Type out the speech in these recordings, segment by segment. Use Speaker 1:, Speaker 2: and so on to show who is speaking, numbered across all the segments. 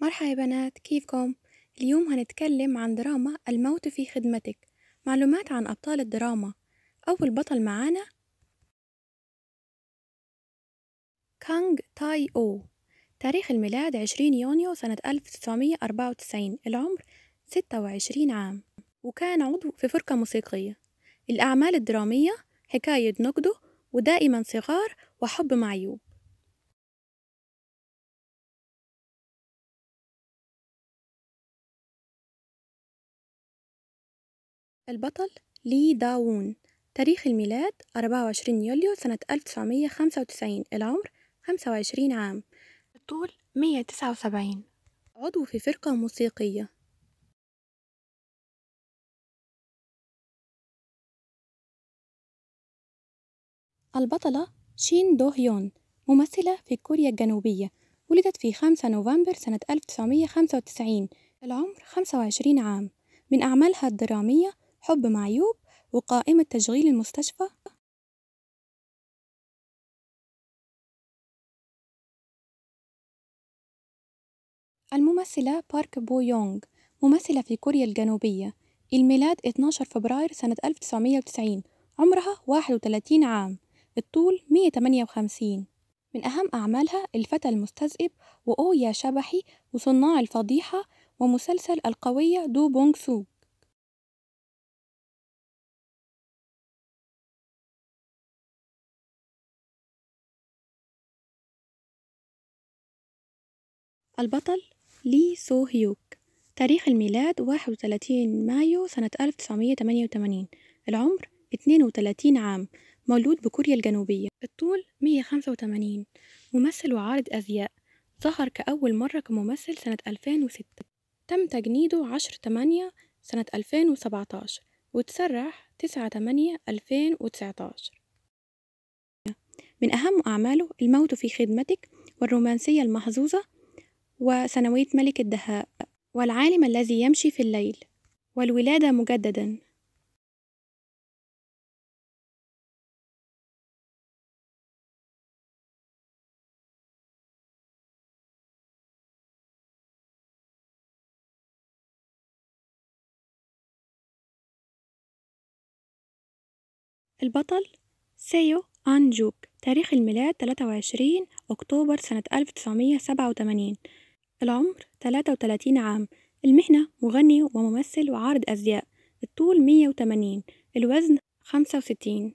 Speaker 1: مرحبا يا بنات كيفكم؟ اليوم هنتكلم عن دراما الموت في خدمتك معلومات عن أبطال الدراما أول بطل معانا كانغ تاي أو تاريخ الميلاد 20 يونيو سنة 1994 العمر 26 عام وكان عضو في فرقة موسيقية الأعمال الدرامية حكاية نقده ودائما صغار وحب معيوب البطل لي داوون تاريخ الميلاد 24 يوليو سنة 1995 العمر 25 عام الطول 179 عضو في فرقة موسيقية البطلة شين دو هيون ممثلة في كوريا الجنوبية ولدت في 5 نوفمبر سنة 1995 العمر 25 عام من أعمالها الدرامية حب معيوب وقائمة تشغيل المستشفى الممثلة بارك بو يونغ ممثلة في كوريا الجنوبية الميلاد 12 فبراير سنة 1990 عمرها 31 عام الطول 158 من أهم أعمالها الفتى المستذئب وأو يا شبحي وصناع الفضيحة ومسلسل القوية دو بونغ سو البطل لي سو هيوك تاريخ الميلاد واحد وثلاثين مايو سنة ألف تسعمية تمانية وتمانين العمر اتنين وتلاتين عام مولود بكوريا الجنوبية الطول مية خمسة وتمانين ممثل وعارض أزياء ظهر كأول مرة كممثل سنة ألفين وستة تم تجنيده عشر تمانية سنة ألفين وسبعتاشر وتسرح تسعة تمانية ألفين وتسعتاشر من أهم أعماله الموت في خدمتك والرومانسية المحظوظة وثانوية ملك الدهاء والعالم الذي يمشي في الليل والولادة مجددا البطل سيو أنجوك تاريخ الميلاد 23 أكتوبر سنة 1987 العمر 33 عام المهنة مغني وممثل وعارض أزياء الطول 180 الوزن 65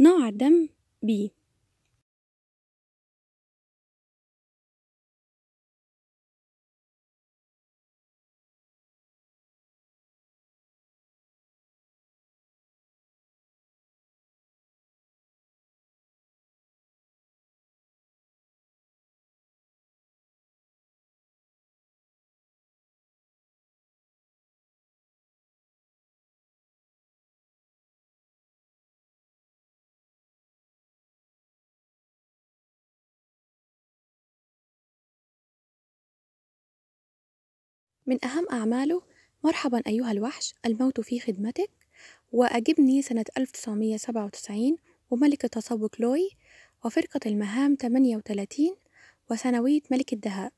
Speaker 1: نوع الدم بي من أهم أعماله مرحبا أيها الوحش الموت في خدمتك وأجبني سنة 1997 وملك التسوق لوي وفرقة المهام 38 وسنوية ملك الدهاء